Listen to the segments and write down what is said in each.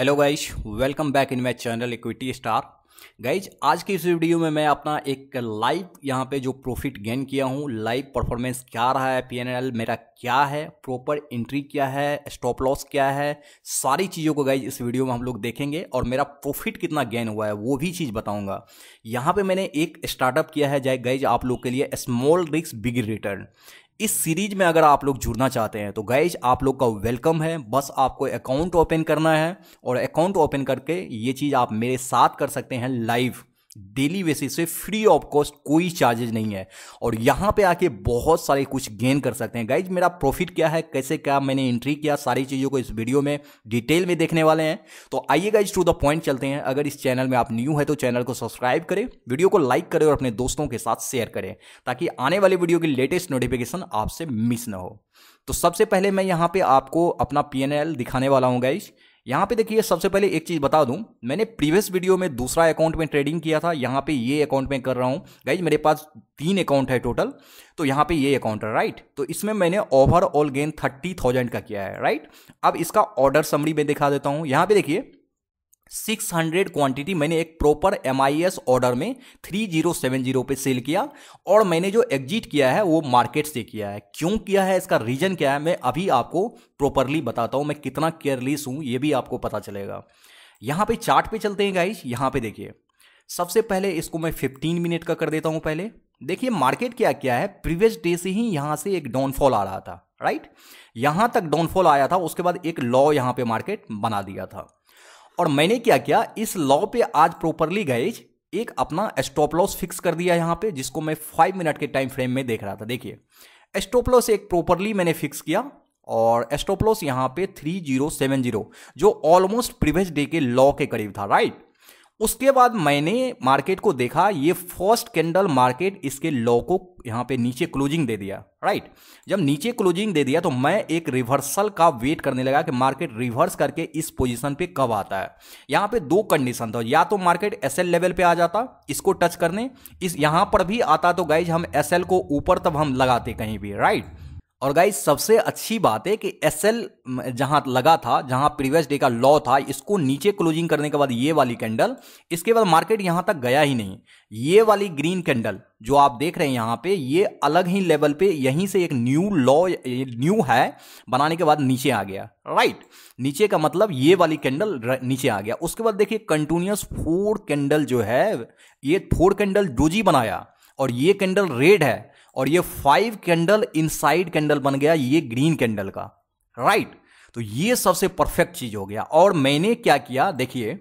hello guys welcome back in my channel Equity Star guys आज की इस video में मैं अपना एक लाइव यहाँ पे जो प्रॉफिट गेन किया हूँ लाइव परफॉर्मेंस क्या रहा है पीएनएल मेरा क्या है प्रॉपर एंट्री क्या है स्टॉप लॉस क्या है सारी चीज़ों को गाइज इस वीडियो में हम लोग देखेंगे और मेरा प्रॉफिट कितना गेन हुआ है वो भी चीज़ बताऊँगा यहाँ पर मैंने एक स्टार्टअप किया है जाए गाइज आप लोग के लिए स्मॉल रिक्स बिग रिटर्न इस सीरीज में अगर आप लोग जुड़ना चाहते हैं तो गाइज आप लोग का वेलकम है बस आपको अकाउंट ओपन करना है और अकाउंट ओपन करके ये चीज़ आप मेरे साथ कर सकते हैं लाइव डेली बेसिस पे फ्री ऑफ कॉस्ट कोई चार्जेज नहीं है और यहाँ पे आके बहुत सारे कुछ गेन कर सकते हैं गाइज मेरा प्रॉफिट क्या है कैसे क्या मैंने एंट्री किया सारी चीज़ों को इस वीडियो में डिटेल में देखने वाले हैं तो आइए गाइज टू द पॉइंट चलते हैं अगर इस चैनल में आप न्यू है तो चैनल को सब्सक्राइब करें वीडियो को लाइक करें और अपने दोस्तों के साथ शेयर करें ताकि आने वाले वीडियो की लेटेस्ट नोटिफिकेशन आपसे मिस ना हो तो सबसे पहले मैं यहाँ पे आपको अपना पी दिखाने वाला हूँ गाइज यहाँ पे देखिए सबसे पहले एक चीज बता दूं मैंने प्रीवियस वीडियो में दूसरा अकाउंट में ट्रेडिंग किया था यहाँ पे ये अकाउंट में कर रहा हूँ गाइज मेरे पास तीन अकाउंट है टोटल तो यहाँ पे ये अकाउंट है राइट तो इसमें मैंने ओवरऑल गेन थर्टी थाउजेंड का किया है राइट अब इसका ऑर्डर समरी में दिखा देता हूँ यहाँ पे देखिए सिक्स हंड्रेड क्वांटिटी मैंने एक प्रॉपर एम ऑर्डर में थ्री जीरो सेवन जीरो पे सेल किया और मैंने जो एग्जिट किया है वो मार्केट से किया है क्यों किया है इसका रीजन क्या है मैं अभी आपको प्रॉपरली बताता हूँ मैं कितना केयरलेस हूँ ये भी आपको पता चलेगा यहाँ पे चार्ट पे चलते हैं गाइज यहाँ पे देखिए सबसे पहले इसको मैं फिफ्टीन मिनट का कर देता हूँ पहले देखिए मार्केट क्या क्या है प्रीवियस डे से ही यहाँ से एक डाउनफॉल आ रहा था राइट यहाँ तक डाउनफॉल आया था उसके बाद एक लॉ यहाँ पे मार्केट बना दिया था और मैंने क्या किया इस लॉ पे आज प्रॉपरली गए एक अपना स्टॉप लॉस फिक्स कर दिया यहाँ पे जिसको मैं फाइव मिनट के टाइम फ्रेम में देख रहा था देखिए स्टॉप लॉस एक प्रॉपरली मैंने फिक्स किया और स्टॉप लॉस यहाँ पे थ्री जीरो सेवन जीरो जो ऑलमोस्ट प्रीवियस डे के लॉ के करीब था राइट उसके बाद मैंने मार्केट को देखा ये फर्स्ट कैंडल मार्केट इसके लो को यहाँ पे नीचे क्लोजिंग दे दिया राइट जब नीचे क्लोजिंग दे दिया तो मैं एक रिवर्सल का वेट करने लगा कि मार्केट रिवर्स करके इस पोजीशन पे कब आता है यहाँ पे दो कंडीशन था या तो मार्केट एसएल लेवल पे आ जाता इसको टच करने इस यहाँ पर भी आता तो गाइज हम एस को ऊपर तब हम लगाते कहीं भी राइट और गाइज सबसे अच्छी बात है कि एस एल जहां लगा था जहां प्रीवियस डे का लॉ था इसको नीचे क्लोजिंग करने के बाद ये वाली कैंडल इसके बाद मार्केट यहां तक गया ही नहीं ये वाली ग्रीन कैंडल जो आप देख रहे हैं यहाँ पे ये अलग ही लेवल पे यहीं से एक न्यू लॉ न्यू है बनाने के बाद नीचे आ गया राइट नीचे का मतलब ये वाली कैंडल नीचे आ गया उसके बाद देखिए कंटिन्यूस फोर कैंडल जो है ये फोर कैंडल डोजी बनाया और ये कैंडल रेड है और ये फाइव कैंडल इनसाइड कैंडल बन गया ये ग्रीन कैंडल का राइट तो ये सबसे परफेक्ट चीज हो गया और मैंने क्या किया देखिए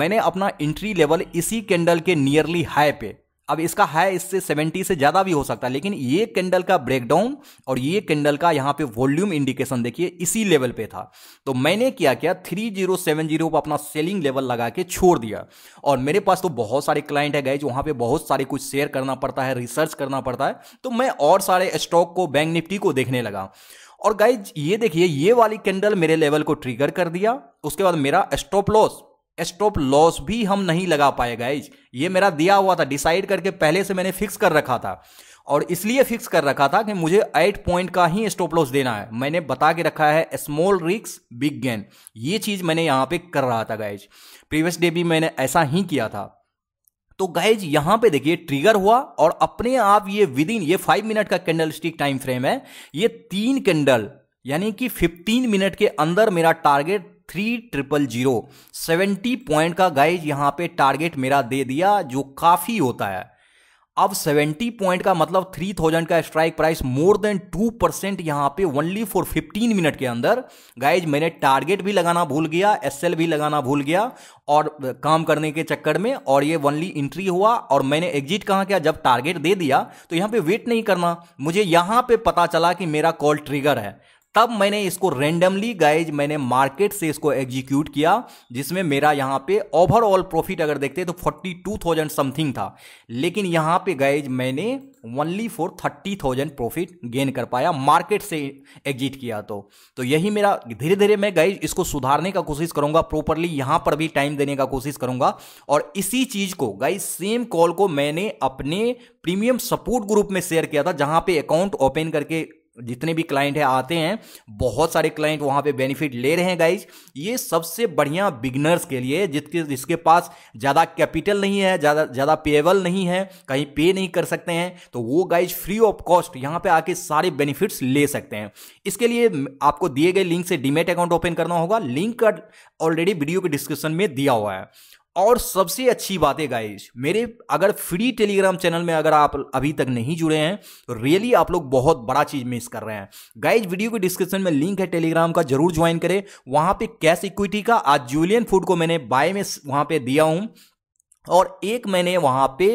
मैंने अपना एंट्री लेवल इसी कैंडल के नियरली हाई पे अब इसका हाई इससे 70 से ज़्यादा भी हो सकता है लेकिन ये कैंडल का ब्रेकडाउन और ये कैंडल का यहां पे वॉल्यूम इंडिकेशन देखिए इसी लेवल पे था तो मैंने क्या किया 3070 पर अपना सेलिंग लेवल लगा के छोड़ दिया और मेरे पास तो बहुत सारे क्लाइंट है गए जो वहां पर बहुत सारे कुछ शेयर करना पड़ता है रिसर्च करना पड़ता है तो मैं और सारे स्टॉक को बैंक निफ्टी को देखने लगा और गाइज ये देखिए ये वाली कैंडल मेरे लेवल को ट्रिगर कर दिया उसके बाद मेरा स्टॉप लॉस स्टॉप लॉस भी हम नहीं लगा पाए गाइज ये मेरा दिया हुआ था डिसाइड करके पहले से मैंने फिक्स कर रखा था और इसलिए फिक्स कर रखा था कि मुझे एट पॉइंट का ही स्टॉप लॉस देना है मैंने बता के रखा है स्मॉल रिक्स बिग गेन ये चीज मैंने यहां पे कर रहा था गाइज प्रीवियस डे भी मैंने ऐसा ही किया था तो गाइज यहां पे देखिए ट्रिगर हुआ और अपने आप ये विद इन ये फाइव मिनट का कैंडल स्टिक टाइम फ्रेम है ये तीन कैंडल यानी कि 15 मिनट के अंदर मेरा target three triple zero seventy point का गाइज यहाँ पे टारगेट मेरा दे दिया जो काफ़ी होता है अब सेवेंटी पॉइंट का मतलब थ्री थाउजेंड का strike price more than two percent यहाँ पे ओनली फॉर फिफ्टीन मिनट के अंदर गाइज मैंने टारगेट भी लगाना भूल गया एल भी लगाना भूल गया और काम करने के चक्कर में और ये वनली एंट्री हुआ और मैंने एग्जिट कहाँ किया जब टारगेट दे दिया तो यहाँ पे वेट नहीं करना मुझे यहाँ पे पता चला कि मेरा कॉल ट्रिगर है तब मैंने इसको रेंडमली गाइज मैंने मार्केट से इसको एग्जीक्यूट किया जिसमें मेरा यहाँ पे ओवरऑल प्रॉफिट अगर देखते तो फोर्टी टू थाउजेंड समथिंग था लेकिन यहाँ पे गाइज मैंने only for thirty thousand profit gain कर पाया मार्केट से एग्जिट किया तो तो यही मेरा धीरे धीरे मैं गाइज इसको सुधारने का कोशिश करूँगा प्रॉपरली यहाँ पर भी टाइम देने का कोशिश करूँगा और इसी चीज़ को गाइज सेम कॉल को मैंने अपने प्रीमियम सपोर्ट ग्रुप में शेयर किया था जहाँ पे अकाउंट ओपन करके जितने भी क्लाइंट है आते हैं बहुत सारे क्लाइंट वहाँ पे बेनिफिट ले रहे हैं गाइज ये सबसे बढ़िया बिगनर्स के लिए जिसके जिसके पास ज़्यादा कैपिटल नहीं है ज़्यादा ज़्यादा पेएबल नहीं है कहीं पे नहीं कर सकते हैं तो वो गाइज फ्री ऑफ कॉस्ट यहाँ पे आके सारे बेनिफिट्स ले सकते हैं इसके लिए आपको दिए गए लिंक से डीमेट अकाउंट ओपन करना होगा लिंक का ऑलरेडी वीडियो के डिस्क्रिप्शन में दिया हुआ है और सबसे अच्छी बात है गाइस मेरे अगर फ्री टेलीग्राम चैनल में अगर आप अभी तक नहीं जुड़े हैं तो रियली आप लोग बहुत बड़ा चीज मिस कर रहे हैं गाइस वीडियो के डिस्क्रिप्शन में लिंक है टेलीग्राम का जरूर ज्वाइन करें वहां पे कैश इक्विटी का आज जूलियन फूड को मैंने बाय में वहां पे दिया हूं और एक मैंने वहां पे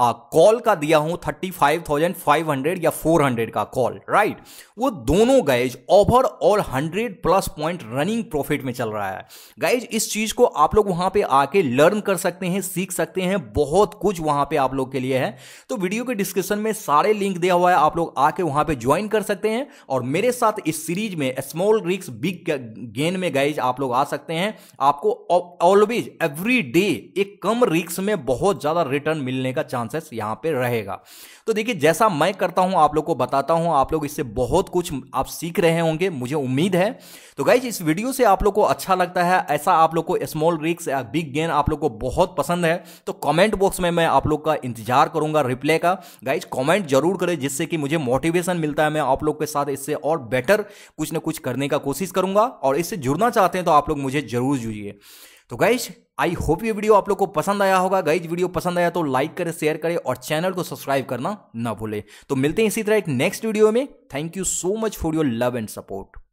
कॉल का दिया हूं thirty five thousand five hundred या फोर हंड्रेड का कॉल राइट वो दोनों guys overall hundred plus point running profit में चल रहा है गाइज इस चीज को आप लोग वहां पे आके लर्न कर सकते हैं सीख सकते हैं बहुत कुछ वहां पे आप लोग के लिए है तो वीडियो के डिस्क्रिप्शन में सारे लिंक दिया हुआ है आप लोग आके वहां पर ज्वाइन कर सकते हैं और मेरे साथ इस सीरीज में स्मॉल रिक्स बिग गेन में गाइज आप लोग आ सकते हैं आपको ऑलवेज एवरी डे एक कम रिक्स रिस्क में बहुत ज़्यादा रिटर्न मिलने का चांसेस यहां पे रहेगा तो देखिए जैसा मैं करता हूं आप लोग को बताता हूं आप लोग इससे बहुत कुछ आप सीख रहे होंगे मुझे उम्मीद है तो गाइज इस वीडियो से आप लोग को अच्छा लगता है ऐसा आप लोग को स्मॉल रिक्स या बिग गेन आप लोग को बहुत पसंद है तो कमेंट बॉक्स में मैं आप लोग का इंतजार करूंगा रिप्लाई का गाइज कमेंट जरूर करें जिससे कि मुझे मोटिवेशन मिलता है मैं आप लोग के साथ इससे और बेटर कुछ ना कुछ करने का कोशिश करूंगा और इससे जुड़ना चाहते हैं तो आप लोग मुझे जरूर जुड़िए तो गाइज आई होप ये वीडियो आप लोग को पसंद आया होगा गाइज वीडियो पसंद आया तो लाइक करें शेयर करें और चैनल को सब्सक्राइब करना ना भूले तो मिलते हैं इसी तरह एक नेक्स्ट वीडियो में thank you so much for your love and support